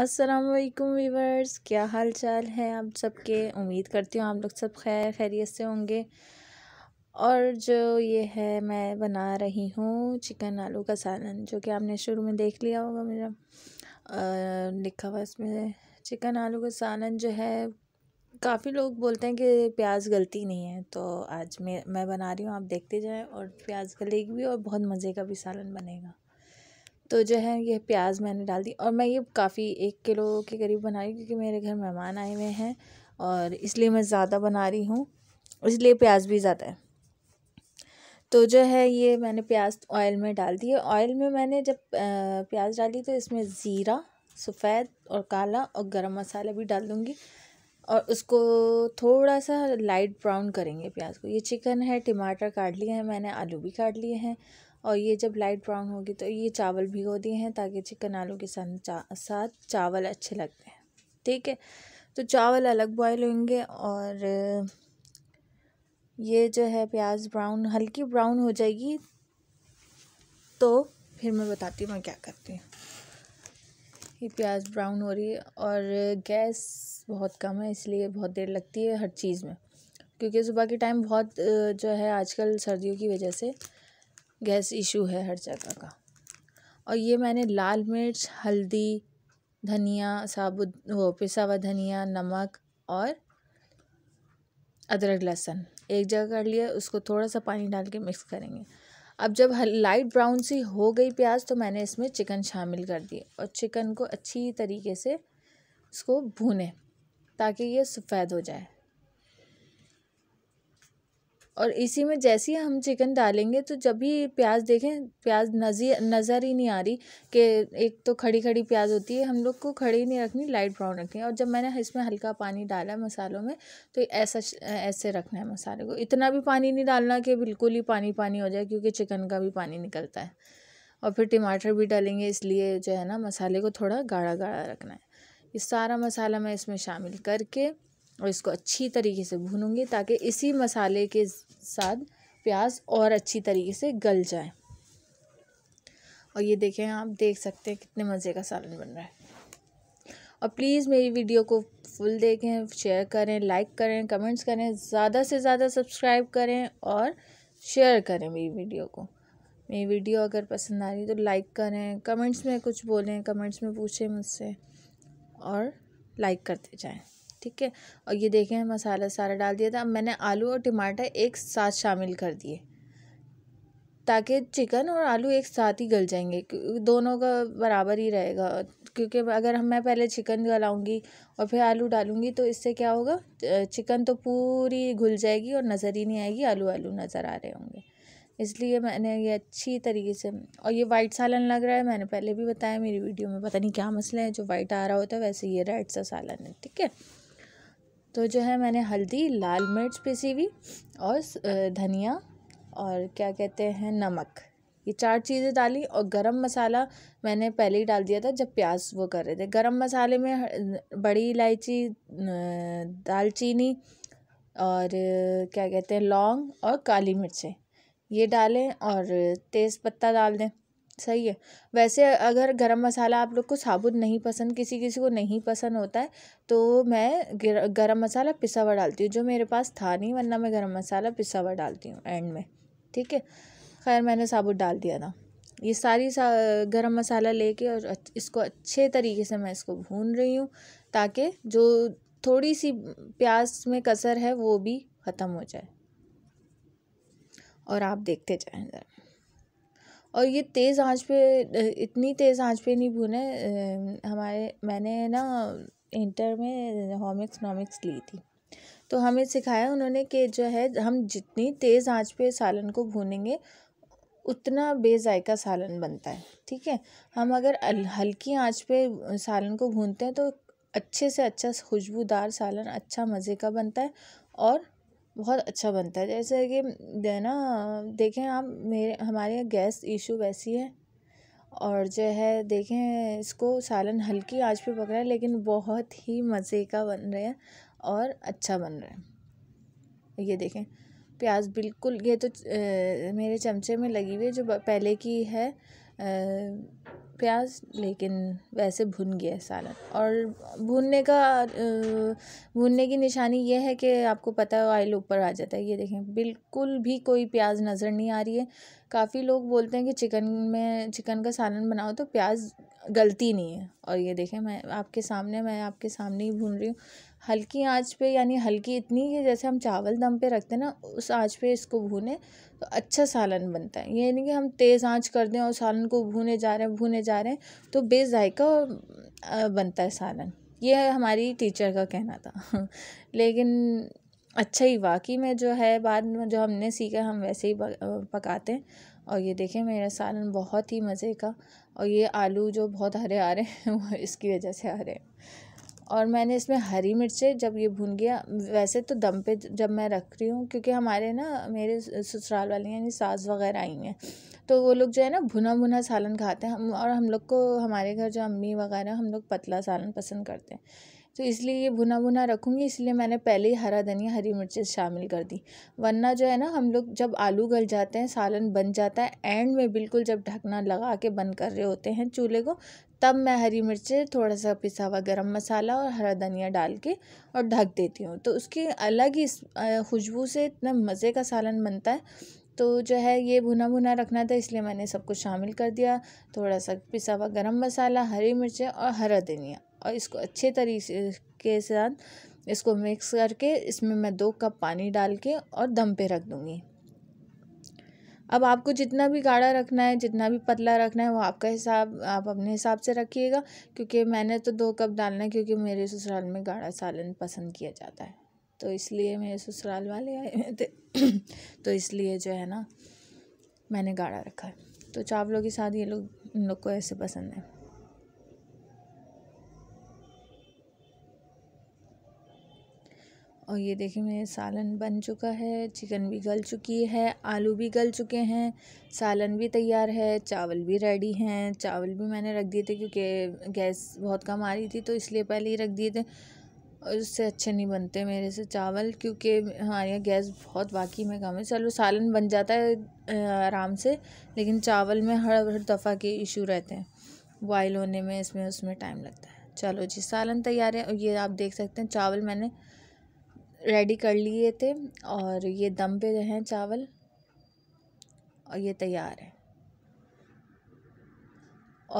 अस्सलाम वालेकुम वीवर्स क्या हाल चाल है आप सबके उम्मीद करती हूँ आप लोग सब खैर खैरियत से होंगे और जो ये है मैं बना रही हूँ चिकन आलू का सालन जो कि आपने शुरू में देख लिया होगा मेरा लिखा हुआ इसमें चिकन आलू का सालन जो है काफ़ी लोग बोलते हैं कि प्याज गलती नहीं है तो आज मैं मैं बना रही हूँ आप देखते जाएँ और प्याज गलेगी भी और बहुत मज़े का भी सालन बनेगा तो जो है ये प्याज मैंने डाल दी और मैं ये काफ़ी एक किलो के करीब बना रही क्योंकि मेरे घर मेहमान आए हुए हैं और इसलिए मैं ज़्यादा बना रही हूँ इसलिए प्याज भी ज़्यादा है तो जो है ये मैंने प्याज ऑयल में डाल दिए ऑयल में मैंने जब प्याज डाली तो इसमें ज़ीरा सफ़ेद और काला और गरम मसाला भी डाल दूँगी और उसको थोड़ा सा लाइट ब्राउन करेंगे प्याज को ये चिकन है टमाटर काट लिए हैं मैंने आलू भी काट लिए हैं और ये जब लाइट ब्राउन होगी तो ये चावल भिगो दिए हैं ताकि चिकन आलू के साथ चा, साथ चावल अच्छे लगते हैं ठीक है तो चावल अलग बॉयल होंगे और ये जो है प्याज ब्राउन हल्की ब्राउन हो जाएगी तो फिर मैं बताती हूँ मैं क्या करती हूँ ये प्याज ब्राउन हो रही है और गैस बहुत कम है इसलिए बहुत देर लगती है हर चीज़ में क्योंकि सुबह के टाइम बहुत जो है आजकल सर्दियों की वजह से गैस इशू है हर जगह का और ये मैंने लाल मिर्च हल्दी धनिया साबुत वो पिसा हुआ धनिया नमक और अदरक लहसुन एक जगह कर लिया उसको थोड़ा सा पानी डाल के मिक्स करेंगे अब जब लाइट ब्राउन सी हो गई प्याज तो मैंने इसमें चिकन शामिल कर दिए और चिकन को अच्छी तरीके से उसको भूने ताकि ये सफ़ेद हो जाए और इसी में जैसे ही हम चिकन डालेंगे तो जब भी प्याज देखें प्याज नज़ी नज़र ही नहीं आ रही कि एक तो खड़ी खड़ी प्याज होती है हम लोग को खड़ी नहीं रखनी लाइट ब्राउन रखनी और जब मैंने इसमें हल्का पानी डाला मसालों में तो ऐसा ऐसे रखना है मसाले को इतना भी पानी नहीं डालना कि बिल्कुल ही पानी पानी हो जाए क्योंकि चिकन का भी पानी निकलता है और फिर टमाटर भी डालेंगे इसलिए जो है ना मसाले को थोड़ा गाढ़ा गाढ़ा रखना है ये सारा मसाला मैं इसमें शामिल करके और इसको अच्छी तरीके से भूनूंगी ताकि इसी मसाले के साथ प्याज और अच्छी तरीके से गल जाए और ये देखें आप देख सकते हैं कितने मज़े का सालन बन रहा है और प्लीज़ मेरी वीडियो को फुल देखें शेयर करें लाइक करें कमेंट्स करें ज़्यादा से ज़्यादा सब्सक्राइब करें और शेयर करें मेरी वीडियो को मेरी वीडियो अगर पसंद आ रही तो लाइक करें कमेंट्स में कुछ बोलें कमेंट्स में पूछें मुझसे और लाइक करते जाएं ठीक है और ये देखें मसाला सारा डाल दिया था अब मैंने आलू और टमाटर एक साथ शामिल कर दिए ताकि चिकन और आलू एक साथ ही गल जाएंगे दोनों का बराबर ही रहेगा क्योंकि अगर हम मैं पहले चिकन गलाऊँगी और फिर आलू डालूँगी तो इससे क्या होगा चिकन तो पूरी घुल जाएगी और नज़र ही नहीं आएगी आलू आलू नज़र आ रहे होंगे इसलिए मैंने ये अच्छी तरीके से और ये वाइट सालन लग रहा है मैंने पहले भी बताया मेरी वीडियो में पता नहीं क्या मसला है जो वाइट आ रहा होता है वैसे ये रेड सा सालन है ठीक है तो जो है मैंने हल्दी लाल मिर्च पिसी हुई और धनिया और क्या कहते हैं नमक ये चार चीज़ें डाली और गरम मसाला मैंने पहले ही डाल दिया था जब प्याज वो कर रहे थे गरम मसाले में बड़ी इलायची दालचीनी और क्या कहते हैं लौंग और काली मिर्चें ये डालें और तेज़ पत्ता डाल दें सही है वैसे अगर गरम मसाला आप लोग को साबुत नहीं पसंद किसी किसी को नहीं पसंद होता है तो मैं गरम मसाला पिसा हुआ डालती हूँ जो मेरे पास था नहीं वरना मैं गरम मसाला पिसा हुआ डालती हूँ एंड में ठीक है खैर मैंने साबुत डाल दिया था ये सारी सा गरम मसाला लेके और इसको अच्छे तरीके से मैं इसको भून रही हूँ ताकि जो थोड़ी सी प्याज में कसर है वो भी ख़त्म हो जाए और आप देखते जाएँ ज़रा और ये तेज़ आँच पे इतनी तेज़ आँच पे नहीं भुने हमारे मैंने ना इंटर में होमिक्स इकनॉमिक्स ली थी तो हमें सिखाया उन्होंने कि जो है हम जितनी तेज़ आँच पे सालन को भूनेंगे उतना बेजायका सालन बनता है ठीक है हम अगर हल्की आंच पे सालन को भूनते हैं तो अच्छे से अच्छा खुशबूदार सालन अच्छा मज़े का बनता है और बहुत अच्छा बनता है जैसे कि ना देखें आप मेरे हमारे यहाँ गैस इशू वैसी है और जो है देखें इसको सालन हल्की आज पे पक रहा है लेकिन बहुत ही मज़े का बन रहा है और अच्छा बन रहा है ये देखें प्याज बिल्कुल ये तो ए, मेरे चमचे में लगी हुई है जो पहले की है ए, प्याज लेकिन वैसे भुन गया है सालन और भूनने का भूनने की निशानी यह है कि आपको पता है ऑयल ऊपर आ जाता है ये देखें बिल्कुल भी कोई प्याज नज़र नहीं आ रही है काफ़ी लोग बोलते हैं कि चिकन में चिकन का सालन बनाओ तो प्याज गलती नहीं है और ये देखें मैं आपके सामने मैं आपके सामने ही भून रही हूँ हल्की आंच पे यानी हल्की इतनी कि जैसे हम चावल दम पे रखते हैं ना उस आंच पे इसको भूने तो अच्छा सालन बनता है ये नहीं कि हम तेज़ आंच कर दें और सालन को भूने जा रहे हैं भूने जा रहे हैं तो बेजायका बनता है सालन ये हमारी टीचर का कहना था लेकिन अच्छा ही वाकई में जो है बाद में जो हमने सीखा हम वैसे ही पकाते हैं और ये देखें मेरा सालन बहुत ही मज़े का और ये आलू जो बहुत हरे आ रहे हैं वो इसकी वजह से आ रहे हैं और मैंने इसमें हरी मिर्चें जब ये भून गया वैसे तो दम पे जब मैं रख रही हूँ क्योंकि हमारे ना मेरे ससुराल वाले यानी सास वगैरह आई हैं तो वो लोग जो है ना भुना भुना सालन खाते हैं हम और हम लोग को हमारे घर जो अम्मी वगैरह हम लोग पतला सालन पसंद करते हैं तो इसलिए ये भुना भुना रखूँगी इसलिए मैंने पहले ही हरा धनिया हरी मिर्चें शामिल कर दी वरना जो है ना हम लोग जब आलू गल जाते हैं सालन बन जाता है एंड में बिल्कुल जब ढकना लगा के बंद कर रहे होते हैं चूल्हे को तब मैं हरी मिर्चें थोड़ा सा पिसा हुआ गर्म मसाला और हरा धनिया डाल के और ढक देती हूँ तो उसकी अलग ही खुशबू से इतना मज़े का सालन बनता है तो जो है ये भुना भुना रखना था इसलिए मैंने सब कुछ शामिल कर दिया थोड़ा सा पिसा हुआ गर्म मसाला हरी मिर्चें और हरा धनिया और इसको अच्छे तरीके के साथ इसको मिक्स करके इसमें मैं दो कप पानी डाल के और दम पे रख दूँगी अब आपको जितना भी गाढ़ा रखना है जितना भी पतला रखना है वो आपका हिसाब आप अपने हिसाब से रखिएगा क्योंकि मैंने तो दो कप डालना है क्योंकि मेरे ससुराल में गाढ़ा सालन पसंद किया जाता है तो इसलिए मेरे ससुराल वाले आए हुए थे तो इसलिए जो है ना मैंने गाढ़ा रखा है तो चावलों के साथ ये लोग इन लोग को ऐसे पसंद है और ये देखिए मेरे सालन बन चुका है चिकन भी गल चुकी है आलू भी गल चुके हैं सालन भी तैयार है चावल भी रेडी हैं चावल भी मैंने रख दिए थे क्योंकि गैस बहुत कम आ रही थी तो इसलिए पहले ही रख दिए थे और उससे अच्छे नहीं बनते मेरे से चावल क्योंकि हमारे यहाँ गैस बहुत वाकई में कम है चलो सालन बन जाता है आराम से लेकिन चावल में हर हर दफ़ा के इशू रहते हैं बॉयल होने में इसमें उसमें टाइम लगता है चलो जी सालन तैयार है और ये आप देख सकते हैं चावल मैंने रेडी कर लिए थे और ये दम पे हैं चावल और ये तैयार है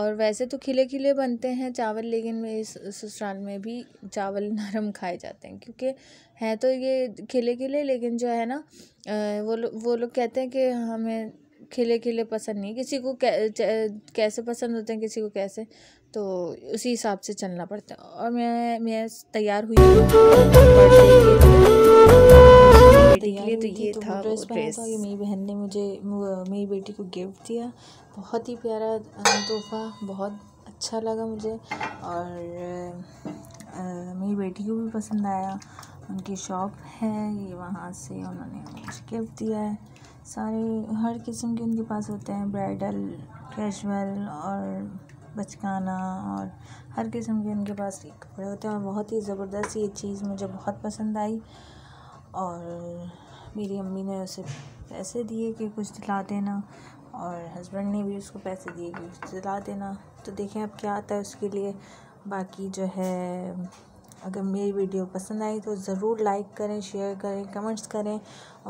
और वैसे तो खिले खिले बनते हैं चावल लेकिन मेरे ससुराल में भी चावल नरम खाए जाते हैं क्योंकि हैं तो ये खिले खिले लेकिन जो है ना वो लो, वो लोग कहते हैं कि हमें खिले खिले पसंद नहीं किसी को कै, कैसे पसंद होते हैं किसी को कैसे तो उसी हिसाब से चलना पड़ता है और मैं मैं तैयार हुई लिए तो ये तो था ड्रेस ड्रेस ये मेरी बहन ने मुझे मेरी बेटी को गिफ्ट दिया बहुत ही प्यारा तोहफा बहुत अच्छा लगा मुझे और आ, मेरी बेटी को भी पसंद आया उनकी शॉप है ये वहाँ से उन्होंने मुझे गिफ्ट दिया है सारे हर किस्म के उनके पास होते हैं ब्राइडल कैजुअल और बचकाना और हर किस्म के उनके पास कपड़े होते हैं और बहुत ही ज़बरदस्त ये चीज़ मुझे बहुत पसंद आई और मेरी अम्मी ने उसे पैसे दिए कि कुछ दिला देना और हस्बैंड ने भी उसको पैसे दिए कि कुछ दिला देना तो देखें अब क्या आता है उसके लिए बाकी जो है अगर मेरी वीडियो पसंद आई तो ज़रूर लाइक करें शेयर करें कमेंट्स करें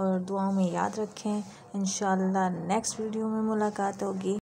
और दुआओं में याद रखें इन नेक्स्ट वीडियो में मुलाकात होगी